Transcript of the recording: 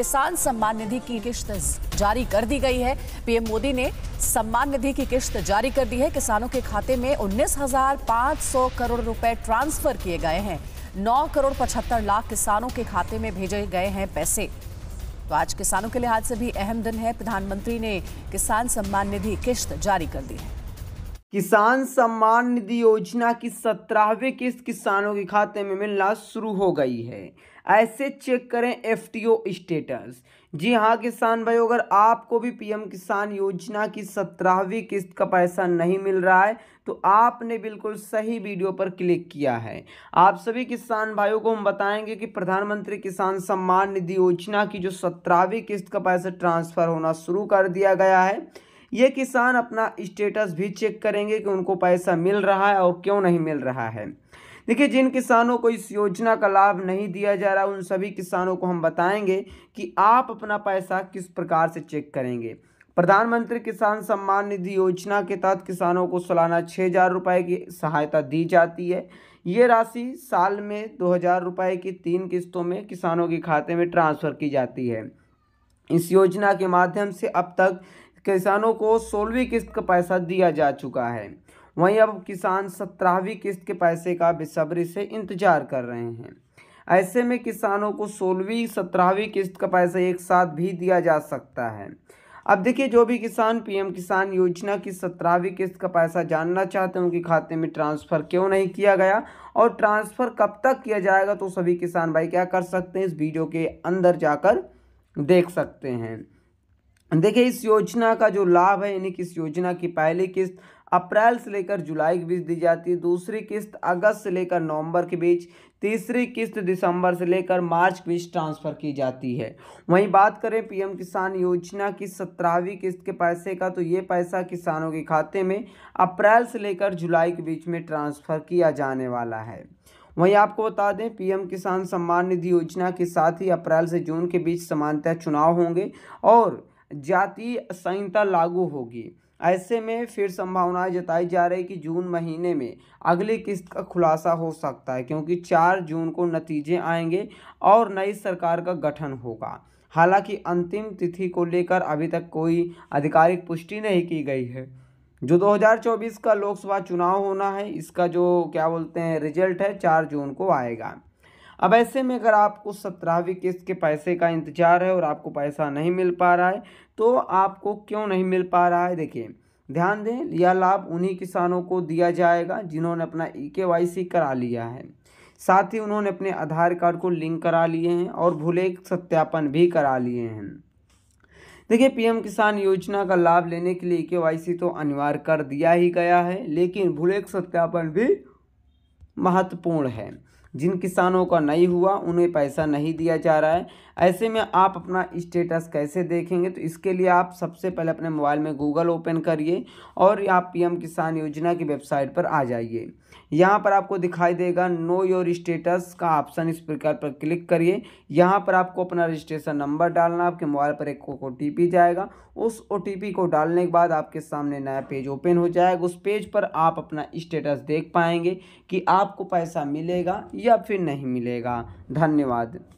किसान सम्मान निधि की किश्त जारी कर दी गई है पीएम मोदी ने सम्मान निधि की किश्त जारी कर दी है किसानों के खाते में उन्नीस हजार पाँच सौ करोड़ रुपए ट्रांसफर किए गए हैं नौ करोड़ पचहत्तर लाख किसानों के खाते में भेजे गए हैं पैसे तो आज किसानों के लिहाज से भी अहम दिन है प्रधानमंत्री ने किसान सम्मान निधि किश्त जारी कर दी है किसान सम्मान निधि योजना की सत्रहवीं किस्त किसानों के खाते में मिलना शुरू हो गई है ऐसे चेक करें एफटीओ स्टेटस जी हाँ किसान भाई अगर आपको भी पीएम किसान योजना की सत्रहवीं किस्त का पैसा नहीं मिल रहा है तो आपने बिल्कुल सही वीडियो पर क्लिक किया है आप सभी किसान भाइयों को हम बताएंगे कि प्रधानमंत्री किसान सम्मान निधि योजना की जो सत्रहवीं किस्त का पैसा ट्रांसफर होना शुरू कर दिया गया है ये किसान अपना स्टेटस भी चेक करेंगे कि उनको पैसा मिल रहा है और क्यों नहीं मिल रहा है देखिए जिन किसानों को इस योजना का लाभ नहीं दिया जा रहा उन सभी किसानों को हम बताएंगे कि आप अपना पैसा किस प्रकार से चेक करेंगे प्रधानमंत्री किसान सम्मान निधि योजना के तहत किसानों को सालाना छः हज़ार रुपये की सहायता दी जाती है ये राशि साल में दो हज़ार रुपये की तीन किस्तों में किसानों के खाते में ट्रांसफ़र की जाती है इस योजना के माध्यम से अब तक किसानों को सोलहवीं किस्त का पैसा दिया जा चुका है वहीं अब किसान सत्रहवीं किस्त के पैसे का बेसब्री से इंतजार कर रहे हैं ऐसे में किसानों को सोलहवीं सत्रहवीं किस्त का पैसा एक साथ भी दिया जा सकता है अब देखिए जो भी किसान पीएम किसान योजना की सत्रहवीं किस्त का पैसा जानना चाहते हैं उनके खाते में ट्रांसफ़र क्यों नहीं किया गया और ट्रांसफ़र कब तक किया जाएगा तो सभी किसान भाई क्या कर सकते हैं इस वीडियो के अंदर जाकर देख सकते हैं देखिए इस योजना का जो लाभ है यानी कि इस योजना की पहली किस्त अप्रैल से लेकर जुलाई के बीच दी जाती है दूसरी किस्त अगस्त से लेकर नवंबर के बीच तीसरी किस्त दिसंबर से लेकर मार्च के बीच ट्रांसफ़र की जाती है वहीं बात करें पीएम किसान योजना की सत्रहवीं किस्त के पैसे का तो ये पैसा किसानों के खाते में अप्रैल से लेकर जुलाई के बीच में ट्रांसफ़र किया जाने वाला है वहीं आपको बता दें पीएम किसान सम्मान निधि योजना के साथ ही अप्रैल से जून के बीच सामान्यतः चुनाव होंगे और जातीय संहिता लागू होगी ऐसे में फिर संभावनाएं जताई जा रही कि जून महीने में अगली किस्त का खुलासा हो सकता है क्योंकि चार जून को नतीजे आएंगे और नई सरकार का गठन होगा हालांकि अंतिम तिथि को लेकर अभी तक कोई आधिकारिक पुष्टि नहीं की गई है जो 2024 का लोकसभा चुनाव होना है इसका जो क्या बोलते हैं रिजल्ट है चार जून को आएगा अब ऐसे में अगर आपको सत्रहवीं किस्त के पैसे का इंतजार है और आपको पैसा नहीं मिल पा रहा है तो आपको क्यों नहीं मिल पा रहा है देखिए ध्यान दें यह लाभ उन्हीं किसानों को दिया जाएगा जिन्होंने अपना ई के वाई सी करा लिया है साथ ही उन्होंने अपने आधार कार्ड को लिंक करा लिए हैं और भूले सत्यापन भी करा लिए हैं देखिए पीएम किसान योजना का लाभ लेने के लिए के e तो अनिवार्य कर दिया ही गया है लेकिन भूलेख सत्यापन भी महत्वपूर्ण है जिन किसानों का नहीं हुआ उन्हें पैसा नहीं दिया जा रहा है ऐसे में आप अपना स्टेटस कैसे देखेंगे तो इसके लिए आप सबसे पहले अपने मोबाइल में गूगल ओपन करिए और आप पीएम किसान योजना की वेबसाइट पर आ जाइए यहाँ पर आपको दिखाई देगा नो योर स्टेटस का ऑप्शन इस प्रकार पर क्लिक करिए यहाँ पर आपको अपना रजिस्ट्रेशन नंबर डालना आपके मोबाइल पर एक ओ जाएगा उस ओ को डालने के बाद आपके सामने नया पेज ओपन हो जाएगा उस पेज पर आप अपना स्टेटस देख पाएंगे कि आपको पैसा मिलेगा या फिर नहीं मिलेगा धन्यवाद